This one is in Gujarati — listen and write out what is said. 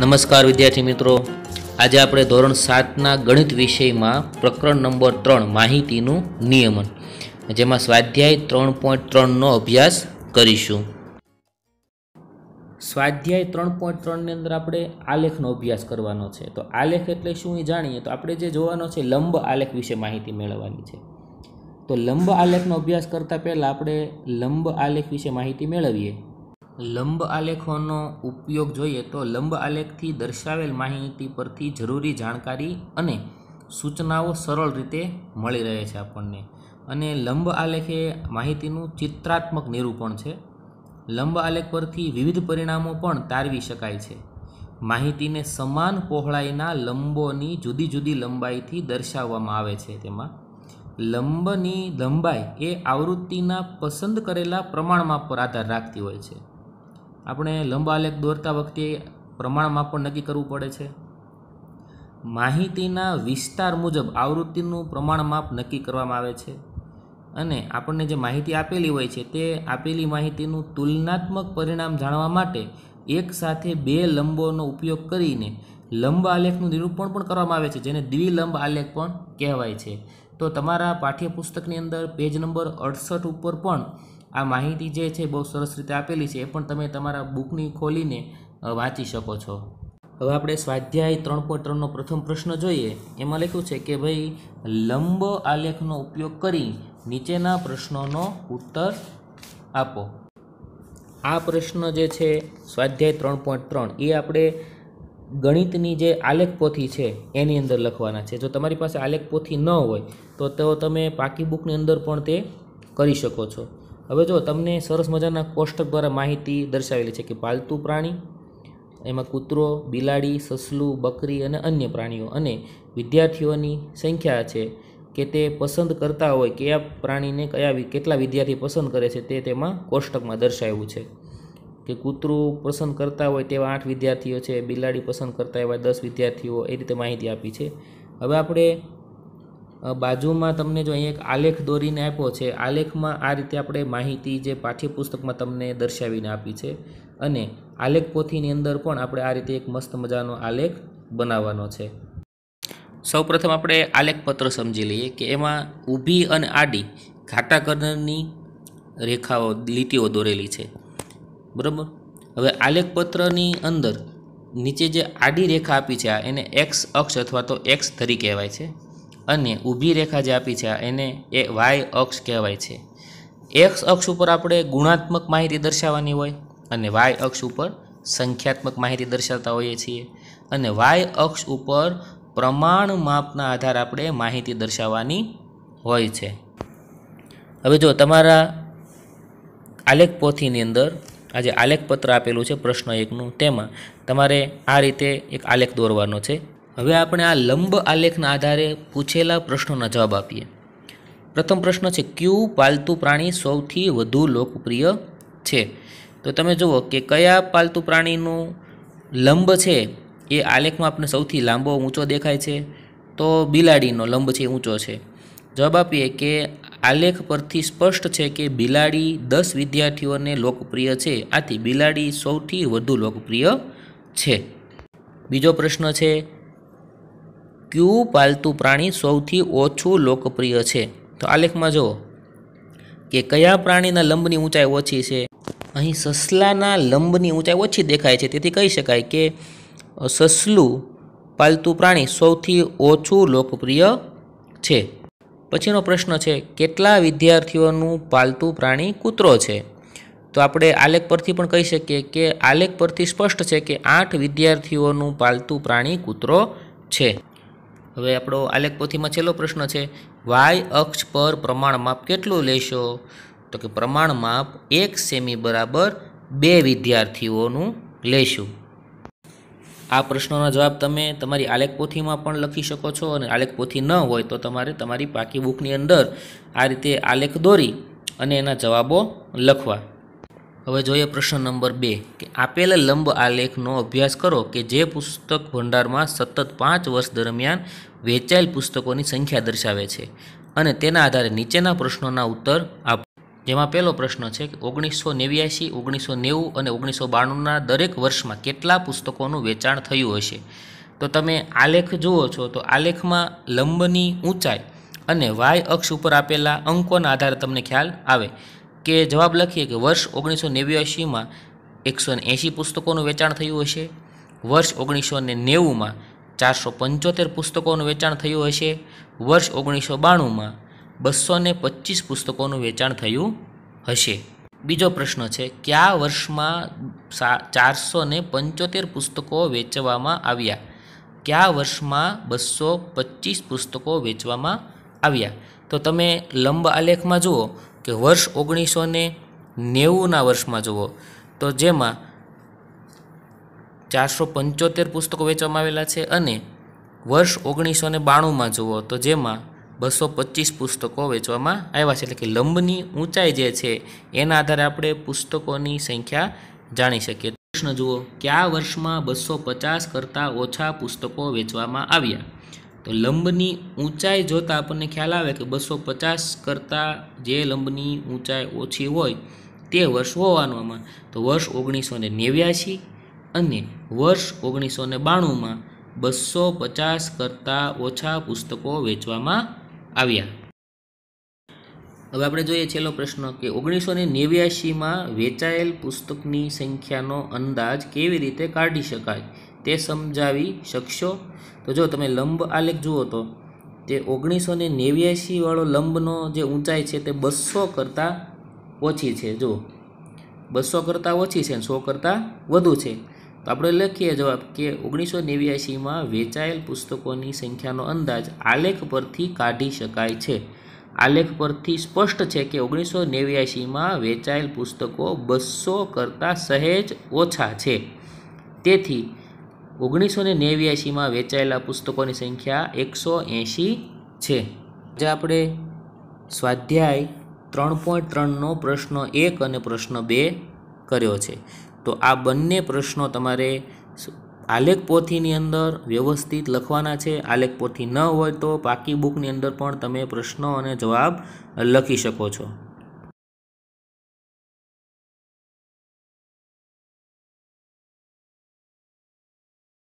નમસ્કાર વિદ્યાર્થી મિત્રો આજે આપણે ધોરણ સાતના ગણિત વિષયમાં પ્રકરણ નંબર ત્રણ માહિતીનું નિયમન જેમાં સ્વાધ્યાય ત્રણ પોઈન્ટ ત્રણનો અભ્યાસ કરીશું સ્વાધ્યાય ત્રણ પોઈન્ટ ત્રણની અંદર આપણે આલેખનો અભ્યાસ કરવાનો છે તો આલેખ એટલે શું એ જાણીએ તો આપણે જે જોવાનો છે લંબ આલેખ વિશે માહિતી મેળવવાની છે તો લંબ આલેખનો અભ્યાસ કરતાં પહેલાં આપણે લંબ આલેખ વિશે માહિતી મેળવીએ લંબ આલેખોનો ઉપયોગ જોઈએ તો લંબ આલેખથી દર્શાવેલ માહિતી પરથી જરૂરી જાણકારી અને સૂચનાઓ સરળ રીતે મળી રહે છે આપણને અને લંબ આલેખ એ માહિતીનું ચિત્રાત્મક નિરૂપણ છે લંબ આલેખ પરથી વિવિધ પરિણામો પણ તારવી શકાય છે માહિતીને સમાન પહોળાઈના લંબોની જુદી જુદી લંબાઈથી દર્શાવવામાં આવે છે તેમાં લંબની લંબાઈ એ આવૃત્તિના પસંદ કરેલા પ્રમાણમાં પર આધાર રાખતી હોય છે આપણે લંબા આલેખ દોરતા વખતે પ્રમાણમાં પણ નક્કી કરવું પડે છે માહિતીના વિસ્તાર મુજબ આવૃત્તિનું પ્રમાણ માપ નક્કી કરવામાં આવે છે અને આપણને જે માહિતી આપેલી હોય છે તે આપેલી માહિતીનું તુલનાત્મક પરિણામ જાણવા માટે એક સાથે બે લંબોનો ઉપયોગ કરીને લંબા આલેખનું નિરૂપણ પણ કરવામાં આવે છે જેને દ્વિલંબ આલેખ પણ કહેવાય છે તો તમારા પાઠ્યપુસ્તકની અંદર પેજ નંબર અડસઠ ઉપર પણ આ માહિતી જે છે બહુ સરસ રીતે આપેલી છે એ પણ તમે તમારા બુકની ખોલીને વાંચી શકો છો હવે આપણે સ્વાધ્યાય ત્રણ પોઈન્ટ ત્રણનો પ્રથમ પ્રશ્ન જોઈએ એમાં લખ્યું છે કે ભાઈ લંબ આલેખનો ઉપયોગ કરી નીચેના પ્રશ્નોનો ઉત્તર આપો આ પ્રશ્ન જે છે સ્વાધ્યાય ત્રણ પોઈન્ટ ત્રણ એ આપણે ગણિતની જે આલેખ પોથી છે એની અંદર લખવાના છે જો તમારી પાસે આલેખ પોથી ન હોય તો તમે પાકી બુકની અંદર પણ તે કરી શકો છો હવે જો તમને સરસ મજાના કોષ્ટક દ્વારા માહિતી દર્શાવેલી છે કે પાલતુ પ્રાણી એમાં કૂતરો બિલાડી સસલું બકરી અને અન્ય પ્રાણીઓ અને વિદ્યાર્થીઓની સંખ્યા છે કે તે પસંદ કરતા હોય કયા પ્રાણીને કયા કેટલા વિદ્યાર્થી પસંદ કરે છે તે તેમાં કોષ્ટકમાં દર્શાવ્યું છે કે કૂતરું પસંદ કરતા હોય તેવા આઠ વિદ્યાર્થીઓ છે બિલાડી પસંદ કરતા એવા દસ વિદ્યાર્થીઓ એ રીતે માહિતી આપી છે હવે આપણે બાજુમાં તમને જો અહીં એક આલેખ દોરીને આપ્યો છે આલેખમાં આ રીતે આપણે માહિતી જે પાઠ્યપુસ્તકમાં તમને દર્શાવીને આપી છે અને આલેખ પોથીની અંદર પણ આપણે આ રીતે એક મસ્ત મજાનો આલેખ બનાવવાનો છે સૌપ્રથમ આપણે આલેખપત્ર સમજી લઈએ કે એમાં ઊભી અને આડી ઘાટા કલરની રેખાઓ લીટીઓ દોરેલી છે બરાબર હવે આલેખપત્રની અંદર નીચે જે આડી રેખા આપી છે એને એક્સ અક્ષ અથવા તો એક્સ ધરી કહેવાય છે અને ઊભી રેખા જે આપી છે એને એ વાય અક્ષ કહેવાય છે એક્સ અક્ષ ઉપર આપણે ગુણાત્મક માહિતી દર્શાવવાની હોય અને વાય અક્ષ ઉપર સંખ્યાત્મક માહિતી દર્શાવતા હોઈએ છીએ અને વાય અક્ષ ઉપર પ્રમાણ માપના આધારે આપણે માહિતી દર્શાવવાની હોય છે હવે જો તમારા આલેખ પોથીની અંદર આજે આલેખપત્ર આપેલું છે પ્રશ્ન એકનું તેમાં તમારે આ રીતે એક આલેખ દોરવાનો છે હવે આપણે આ લંબ આલેખના આધારે પૂછેલા પ્રશ્નોના જવાબ આપીએ પ્રથમ પ્રશ્ન છે ક્યુ પાલતુ પ્રાણી સૌથી વધુ લોકપ્રિય છે તો તમે જુઓ કે કયા પાલતુ પ્રાણીનું લંબ છે એ આલેખમાં આપણે સૌથી લાંબો ઊંચો દેખાય છે તો બિલાડીનો લંબ છે ઊંચો છે જવાબ આપીએ કે આલેખ પરથી સ્પષ્ટ છે કે બિલાડી દસ વિદ્યાર્થીઓને લોકપ્રિય છે આથી બિલાડી સૌથી વધુ લોકપ્રિય છે બીજો પ્રશ્ન છે ક્યુ પાલતુ પ્રાણી સૌથી ઓછું લોકપ્રિય છે તો આલેખમાં જુઓ કે કયા પ્રાણીના લંબની ઊંચાઈ ઓછી છે અહીં સસલાના લંબની ઊંચાઈ ઓછી દેખાય છે તેથી કહી શકાય કે સસલું પાલતુ પ્રાણી સૌથી ઓછું લોકપ્રિય છે પછીનો પ્રશ્ન છે કેટલા વિદ્યાર્થીઓનું પાલતુ પ્રાણી કૂતરો છે તો આપણે આલેખ પરથી પણ કહી શકીએ કે આલેખ પરથી સ્પષ્ટ છે કે આઠ વિદ્યાર્થીઓનું પાલતુ પ્રાણી કૂતરો છે હવે આપણો આલેખ પોથીમાં છેલ્લો પ્રશ્ન છે વાય અક્ષ પર પ્રમાણ માપ કેટલું લેશો તો કે પ્રમાણ માપ એક સેમી બરાબર બે વિદ્યાર્થીઓનું લેશું આ પ્રશ્નોનો જવાબ તમે તમારી આલેખ પોથીમાં પણ લખી શકો છો અને આલેખ પોથી ન હોય તો તમારે તમારી પાકી બુકની અંદર આ રીતે આલેખ દોરી અને એના જવાબો લખવા હવે જોઈએ પ્રશ્ન નંબર બે કે આપેલ લંબ આલેખનો અભ્યાસ કરો કે જે પુસ્તક ભંડારમાં સતત પાંચ વર્ષ દરમિયાન વેચાયેલ પુસ્તકોની સંખ્યા દર્શાવે છે અને તેના આધારે નીચેના પ્રશ્નોના ઉત્તર આપ જેમાં પહેલો પ્રશ્ન છે કે ઓગણીસો નેવ્યાસી ઓગણીસો નેવું અને ઓગણીસો બાણુંના દરેક વર્ષમાં કેટલા પુસ્તકોનું વેચાણ થયું હશે તો તમે આલેખ જુઓ છો તો આલેખમાં લંબની ઊંચાઈ અને વાય અક્ષ ઉપર આપેલા અંકોના આધારે તમને ખ્યાલ આવે કે જવાબ લખીએ કે વર્ષ ઓગણીસો નેવ્યાસીમાં એકસો ને એંશી પુસ્તકોનું વેચાણ થયું હશે વર્ષ ઓગણીસો ને નેવુંમાં ચારસો પંચોતેર પુસ્તકોનું વેચાણ થયું હશે વર્ષ ઓગણીસો બાણુંમાં બસો ને પચીસ પુસ્તકોનું વેચાણ થયું હશે બીજો પ્રશ્ન છે કયા વર્ષમાં ચારસો ને પંચોતેર પુસ્તકો વેચવામાં આવ્યા કયા વર્ષમાં બસો પચીસ પુસ્તકો વેચવામાં આવ્યા તો તમે લંબ આલેખમાં જુઓ કે વર્ષ ઓગણીસો ને નેવુંના વર્ષમાં જુઓ તો જેમાં ચારસો પંચોતેર પુસ્તકો વેચવામાં આવેલા છે અને વર્ષ ઓગણીસો ને બાણુંમાં જુઓ તો જેમાં બસો પચીસ પુસ્તકો વેચવામાં આવ્યા છે એટલે કે લંબની ઊંચાઈ જે છે એના આધારે આપણે પુસ્તકોની સંખ્યા જાણી શકીએ પ્રશ્ન જુઓ કયા વર્ષમાં બસો પચાસ કરતાં ઓછા પુસ્તકો વેચવામાં આવ્યા તો લંબની ઊંચાઈ જોતાં આપણને ખ્યાલ આવે કે બસો પચાસ કરતાં જે લંબની ઊંચાઈ ઓછી હોય તે વર્ષ હોવાનું આમાં તો વર્ષ ઓગણીસો ને નેવ્યાસી અને વર્ષ ઓગણીસો ને બાણુંમાં બસો પચાસ કરતાં ઓછા પુસ્તકો વેચવામાં આવ્યા હવે આપણે જોઈએ છેલ્લો પ્રશ્ન કે ઓગણીસો ને નેવ્યાસીમાં વેચાયેલ પુસ્તકની સંખ્યાનો અંદાજ કેવી રીતે કાઢી શકાય તે સમજાવી શકશો તો જો તમે લંબ આલેખ જુઓ તો તે ઓગણીસો ને નેવ્યાસીવાળો લંબનો જે ઊંચાઈ છે તે બસો કરતાં ઓછી છે જો બસો કરતાં ઓછી છે સો કરતાં વધુ છે તો આપણે લખીએ જવાબ કે ઓગણીસો નેવ્યાસીમાં વેચાયેલ પુસ્તકોની સંખ્યાનો અંદાજ આલેખ પરથી કાઢી શકાય છે આલેખ પરથી સ્પષ્ટ છે કે ઓગણીસો નેવ્યાસીમાં વેચાયેલ પુસ્તકો બસો કરતાં સહેજ ઓછા છે તેથી ઓગણીસો ને નેવ્યાસીમાં વેચાયેલા પુસ્તકોની સંખ્યા એકસો એંશી છે આજે આપણે સ્વાધ્યાય ત્રણ પોઈન્ટ ત્રણનો પ્રશ્ન એક અને પ્રશ્ન બે કર્યો છે તો આ બંને પ્રશ્નો તમારે આલેખ પોથીની અંદર વ્યવસ્થિત લખવાના છે આલેખ પોથી ન હોય તો પાકી બુકની અંદર પણ તમે પ્રશ્નો અને જવાબ લખી શકો છો